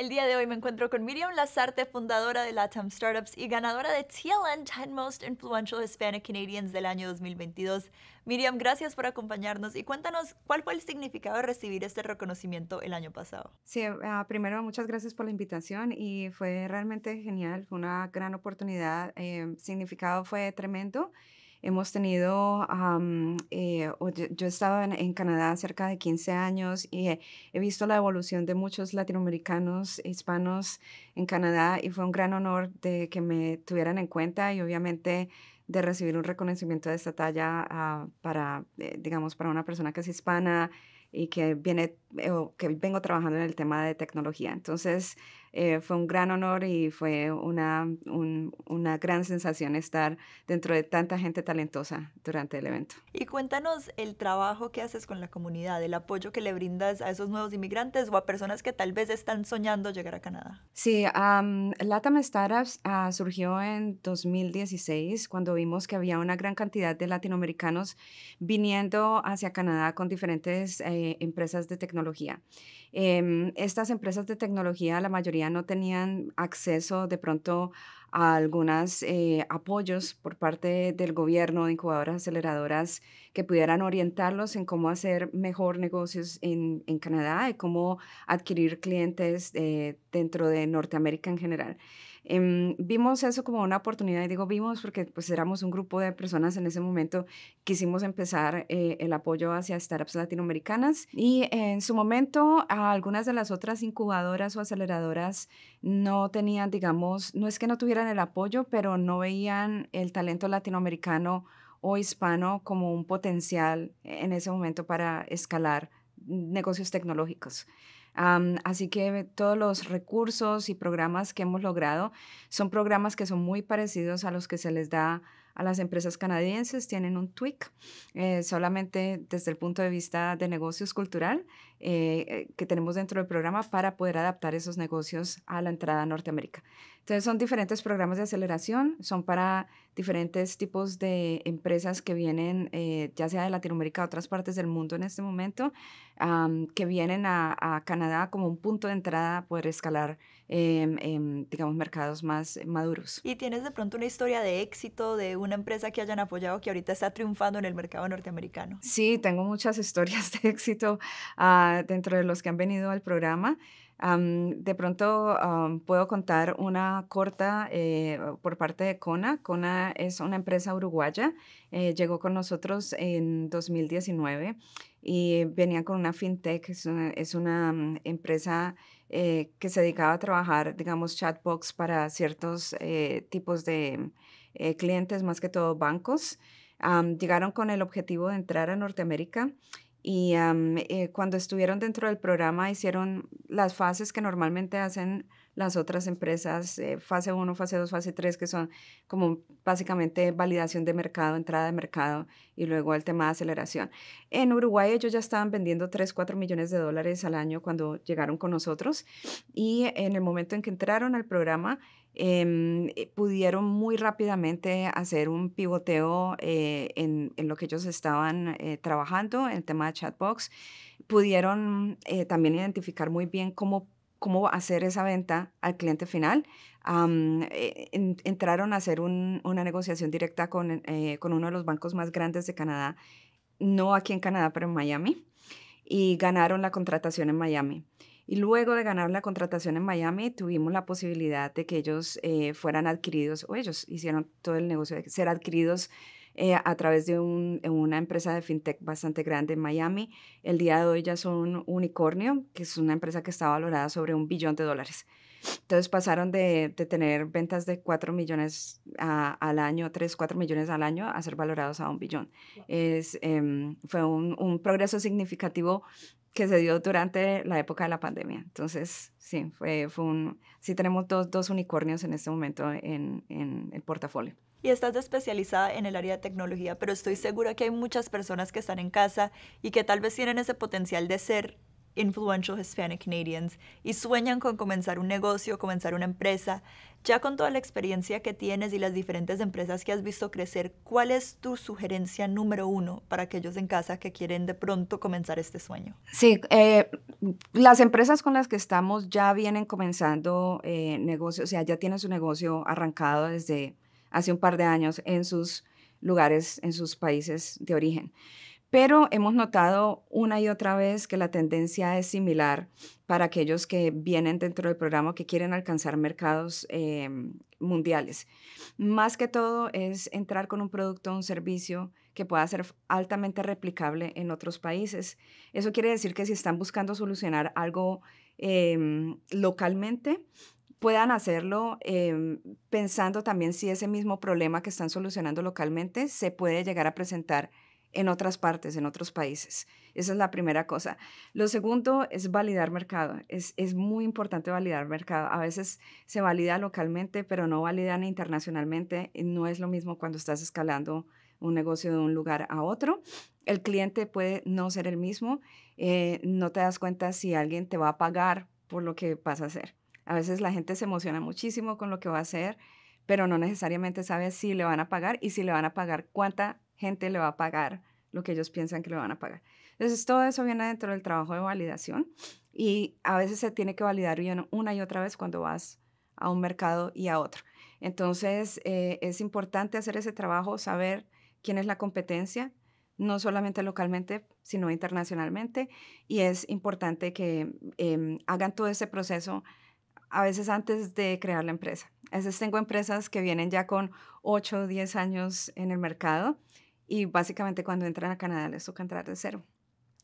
El día de hoy me encuentro con Miriam Lazarte, fundadora de LATAM Startups y ganadora de TLN 10 Most Influential Hispanic Canadians del año 2022. Miriam, gracias por acompañarnos y cuéntanos cuál fue el significado de recibir este reconocimiento el año pasado. Sí, eh, primero muchas gracias por la invitación y fue realmente genial, fue una gran oportunidad, eh, significado fue tremendo. Hemos tenido, eh, yo, he estado en, Canadá cerca de 15 años y he, visto la evolución de muchos latinoamericanos, hispanos en Canadá y fue un gran honor de que me tuvieran en cuenta y obviamente de recibir un reconocimiento de esta talla ah, para, eh, digamos, para una persona que es hispana y que viene, eh, o que vengo trabajando en el tema de tecnología. Entonces, eh, fue un gran honor y fue una, una gran sensación estar dentro de tanta gente talentosa durante el evento. Y cuéntanos el trabajo que haces con la comunidad, el apoyo que le brindas a esos nuevos inmigrantes o a personas que tal vez están soñando llegar a Canadá. Sí, LATAM Startups ah, surgió en 2016 cuando vimos que había una gran cantidad de latinoamericanos viniendo hacia Canadá con diferentes eh, empresas de tecnología. Em, estas empresas de tecnología, la mayoría no tenían acceso de pronto a algunos eh, apoyos por parte del gobierno de incubadoras aceleradoras que pudieran orientarlos en cómo hacer mejor negocios en, Canadá y cómo adquirir clientes eh, dentro de Norteamérica en general. Em, vimos eso como una oportunidad, y digo vimos porque pues éramos un grupo de personas en ese momento, quisimos empezar eh, el apoyo hacia startups latinoamericanas y en su momento algunas de las otras incubadoras o aceleradoras no tenían, digamos, no es que no tuvieran el apoyo, pero no veían el talento latinoamericano o hispano como un potencial en ese momento para escalar negocios tecnológicos así que todos los recursos y programas que hemos logrado son programas que son muy parecidos a los que se les da a las empresas canadienses tienen un tweak, eh, solamente desde el punto de vista de negocios cultural eh, eh, que tenemos dentro del programa para poder adaptar esos negocios a la entrada a Norteamérica. Entonces son diferentes programas de aceleración, son para diferentes tipos de empresas que vienen, eh, ya sea de Latinoamérica o otras partes del mundo en este momento, que vienen a, Canadá como un punto de entrada para poder escalar, em, em, digamos, mercados más maduros. ¿Y tienes de pronto una historia de éxito de una empresa que hayan apoyado que ahorita está triunfando en el mercado norteamericano? Sí, tengo muchas historias de éxito. a ah, dentro de los que han venido al programa. de pronto puedo contar una corta eh, por parte de Kona. Kona es una empresa uruguaya, eh, llegó con nosotros en 2019 y venían con una fintech, es una, mm, empresa eh, que se dedicaba a trabajar, digamos, chatbox para ciertos tipos de clientes, más que todo bancos. llegaron con el objetivo de entrar a Norteamérica y eh, cuando estuvieron dentro del programa hicieron las fases que normalmente hacen las otras empresas eh, fase 1, fase 2, fase 3, que son como básicamente validación de mercado, entrada de mercado y luego el tema de aceleración. En Uruguay ellos ya estaban vendiendo 3, 4 millones de dólares al año cuando llegaron con nosotros y en el momento en que entraron al programa, em, eh, pudieron muy rápidamente hacer un pivoteo eh, en, lo que ellos estaban trabajando, en el tema de chatbox. Pudieron también identificar muy bien cómo cómo hacer esa venta al cliente final. Eh, entraron a hacer una negociación directa con, eh, con, uno de los bancos más grandes de Canadá, no aquí en Canadá, pero en Miami, y ganaron la contratación en Miami. Y luego de ganar la contratación en Miami, tuvimos la posibilidad de que ellos eh, fueran adquiridos, o ellos hicieron todo el negocio de ser adquiridos eh, a través de una empresa de fintech bastante grande en Miami. El día de hoy ya son unicornio, que es una empresa que está valorada sobre un billón de dólares. Entonces pasaron de, tener ventas de 4 millones al año, 3, 4 millones al año, a ser valorados a un billón. Es, em, fue un progreso significativo que se dio durante la época de la pandemia. Entonces, sí, fue, un, sí tenemos dos, dos, unicornios en este momento en, en el portafolio y estás especializada en el área de tecnología, pero estoy segura que hay muchas personas que están en casa y que tal vez tienen ese potencial de ser influential Hispanic Canadians y sueñan con comenzar un negocio, comenzar una empresa. Ya con toda la experiencia que tienes y las diferentes empresas que has visto crecer, ¿cuál es tu sugerencia número uno para aquellos en casa que quieren de pronto comenzar este sueño? Sí, eh, las empresas con las que estamos ya vienen comenzando eh, negocios, o sea, ya tienen su negocio arrancado desde hace un par de años en sus lugares, en sus países de origen. Pero hemos notado una y otra vez que la tendencia es similar para aquellos que vienen dentro del programa que quieren alcanzar mercados eh, mundiales. Más que todo es entrar con un producto o un servicio que pueda ser altamente replicable en otros países. Eso quiere decir que si están buscando solucionar algo em, localmente, puedan hacerlo em, pensando también si ese mismo problema que están solucionando localmente se puede llegar a presentar en otras partes, en otros países. Esa es la primera cosa. Lo segundo es validar mercado. Es, muy importante validar mercado. A veces se valida localmente, pero no validan internacionalmente. No es lo mismo cuando estás escalando un negocio de un lugar a otro. El cliente puede no ser el mismo. Eh, no te das cuenta si alguien te va a pagar por lo que vas a hacer. A veces la gente se emociona muchísimo con lo que va a hacer, pero no necesariamente sabe si le van a pagar y si le van a pagar cuánta gente le va a pagar lo que ellos piensan que le van a pagar. Entonces, todo eso viene dentro del trabajo de validación y a veces se tiene que validar una y otra vez cuando vas a un mercado y a otro. Entonces, eh, es importante hacer ese trabajo, saber quién es la competencia, no solamente localmente, sino internacionalmente, y es importante que em, hagan todo ese proceso a veces antes de crear la empresa. A veces tengo empresas que vienen ya con 8 o 10 años en el mercado y básicamente cuando entran a Canadá les toca entrar de cero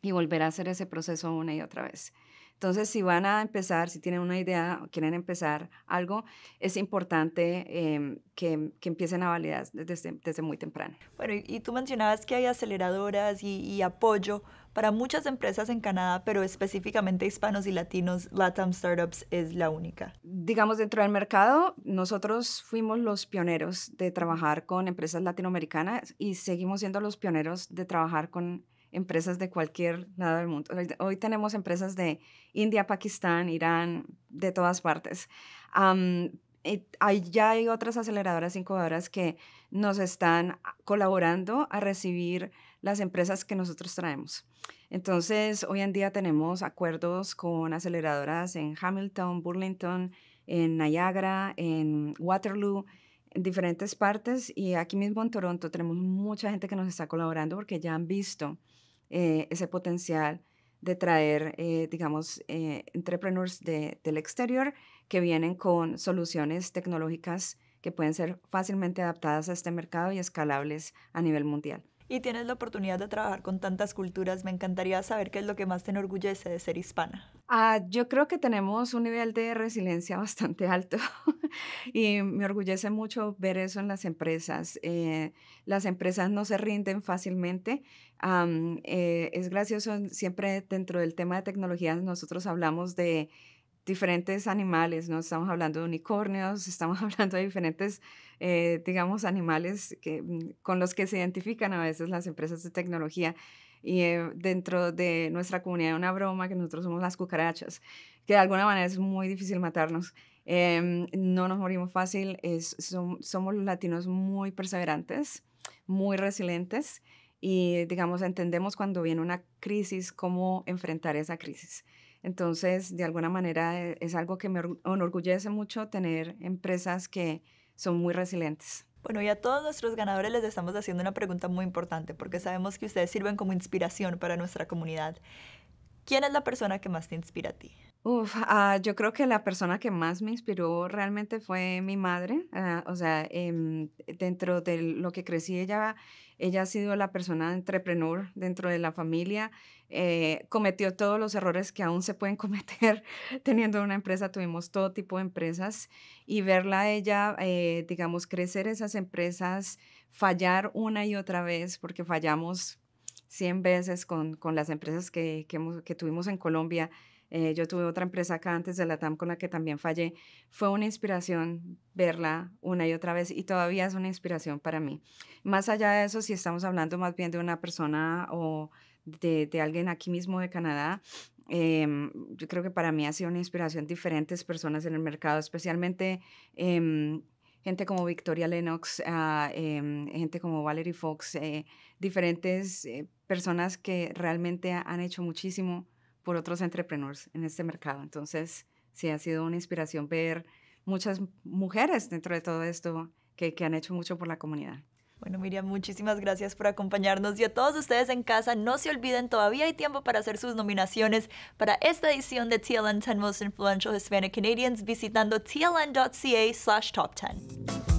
y volver a hacer ese proceso una y otra vez. Entonces, si van a empezar, si tienen una idea o quieren empezar algo, es importante em, que, empiecen a validar desde, desde muy temprano. Bueno, y, tú mencionabas que hay aceleradoras y apoyo para muchas empresas en Canadá, pero específicamente hispanos y latinos, LATAM Startups es la única. Digamos, dentro del mercado, nosotros fuimos los pioneros de trabajar con empresas latinoamericanas y seguimos siendo los pioneros de trabajar con empresas de cualquier lado del mundo. Hoy, tenemos empresas de India, Pakistán, Irán, de todas partes. hay, eh, ya hay otras aceleradoras, incubadoras que nos están colaborando a recibir las empresas que nosotros traemos. Entonces, hoy en día tenemos acuerdos con aceleradoras en Hamilton, Burlington, en Niagara, en Waterloo, en diferentes partes. Y aquí mismo en Toronto tenemos mucha gente que nos está colaborando porque ya han visto eh, ese potencial de traer, eh, digamos, eh, entrepreneurs del exterior que vienen con soluciones tecnológicas que pueden ser fácilmente adaptadas a este mercado y escalables a nivel mundial. Y tienes la oportunidad de trabajar con tantas culturas, me encantaría saber qué es lo que más te enorgullece de ser hispana. Ah, yo creo que tenemos un nivel de resiliencia bastante alto y me orgullece mucho ver eso en las empresas. Eh, las empresas no se rinden fácilmente. Eh, es gracioso, siempre dentro del tema de tecnologías nosotros hablamos de diferentes animales, ¿no? Estamos hablando de unicornios, estamos hablando de diferentes, eh, digamos, animales que, mm, con los que se identifican a veces las empresas de tecnología y eh, dentro de nuestra comunidad una broma que nosotros somos las cucarachas, que de alguna manera es muy difícil matarnos. Em, no nos morimos fácil, es, somos los latinos muy perseverantes, muy resilientes y digamos entendemos cuando viene una crisis cómo enfrentar esa crisis. Entonces, de alguna manera eh, es algo que me enorgullece mucho tener empresas que son muy resilientes. Bueno, y a todos nuestros ganadores les estamos haciendo una pregunta muy importante porque sabemos que ustedes sirven como inspiración para nuestra comunidad. ¿Quién es la persona que más te inspira a ti? Uf, ah, yo creo que la persona que más me inspiró realmente fue mi madre. Ah, o sea, em, dentro de lo que crecí, ella ella ha sido la persona entrepreneur dentro de la familia, eh, cometió todos los errores que aún se pueden cometer teniendo una empresa. Tuvimos todo tipo de empresas y verla ella, eh, digamos, crecer esas empresas, fallar una y otra vez, porque fallamos 100 veces con, las empresas que, que tuvimos en Colombia eh, yo tuve otra empresa acá antes de la TAM con la que también fallé. Fue una inspiración verla una y otra vez y todavía es una inspiración para mí. Más allá de eso, si estamos hablando más bien de una persona o de, alguien aquí mismo de Canadá, em, yo creo que para mí ha sido una inspiración diferentes personas en el mercado, especialmente... Em, gente como Victoria Lennox, ah, em, gente como Valerie Fox, eh, diferentes eh, personas que realmente han hecho muchísimo por otros entrepreneurs en este mercado. Entonces, sí, ha sido una inspiración ver muchas mujeres dentro de todo esto que, han hecho mucho por la comunidad. Bueno, Miriam, muchísimas gracias por acompañarnos y a todos ustedes en casa, no se olviden, todavía hay tiempo para hacer sus nominaciones para esta edición de TLN 10 Most Influential Hispanic Canadians visitando tln.ca slash top 10.